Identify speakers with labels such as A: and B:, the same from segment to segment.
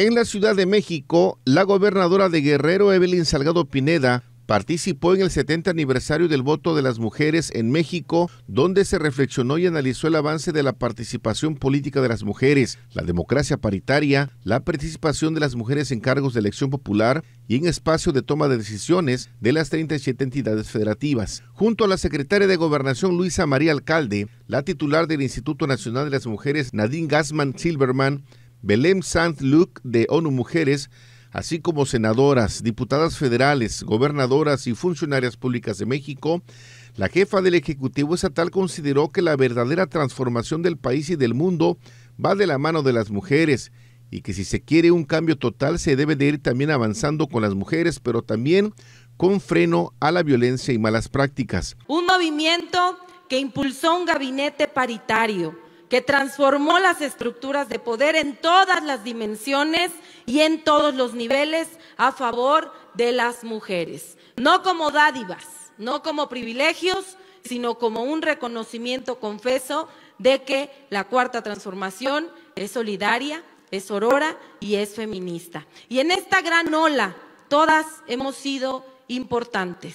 A: En la Ciudad de México, la gobernadora de Guerrero, Evelyn Salgado Pineda, participó en el 70 aniversario del voto de las mujeres en México, donde se reflexionó y analizó el avance de la participación política de las mujeres, la democracia paritaria, la participación de las mujeres en cargos de elección popular y en espacio de toma de decisiones de las 37 entidades federativas. Junto a la secretaria de Gobernación Luisa María Alcalde, la titular del Instituto Nacional de las Mujeres Nadine Gassman Silverman, Belém Saint-Luc de ONU Mujeres, así como senadoras, diputadas federales, gobernadoras y funcionarias públicas de México, la jefa del Ejecutivo Estatal consideró que la verdadera transformación del país y del mundo va de la mano de las mujeres y que si se quiere un cambio total se debe de ir también avanzando con las mujeres, pero también con freno a la violencia y malas prácticas.
B: Un movimiento que impulsó un gabinete paritario que transformó las estructuras de poder en todas las dimensiones y en todos los niveles a favor de las mujeres. No como dádivas, no como privilegios, sino como un reconocimiento confeso de que la cuarta transformación es solidaria, es aurora y es feminista. Y en esta gran ola todas hemos sido importantes.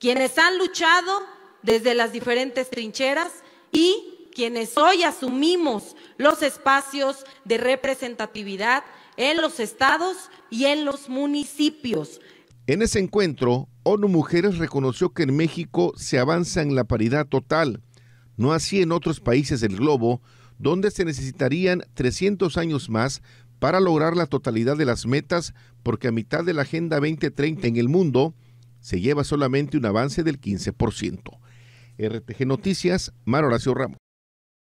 B: Quienes han luchado desde las diferentes trincheras y quienes hoy asumimos los espacios de representatividad en los estados y en los municipios.
A: En ese encuentro, ONU Mujeres reconoció que en México se avanza en la paridad total, no así en otros países del globo, donde se necesitarían 300 años más para lograr la totalidad de las metas, porque a mitad de la Agenda 2030 en el mundo se lleva solamente un avance del 15%. RTG Noticias, Mar Horacio Ramos.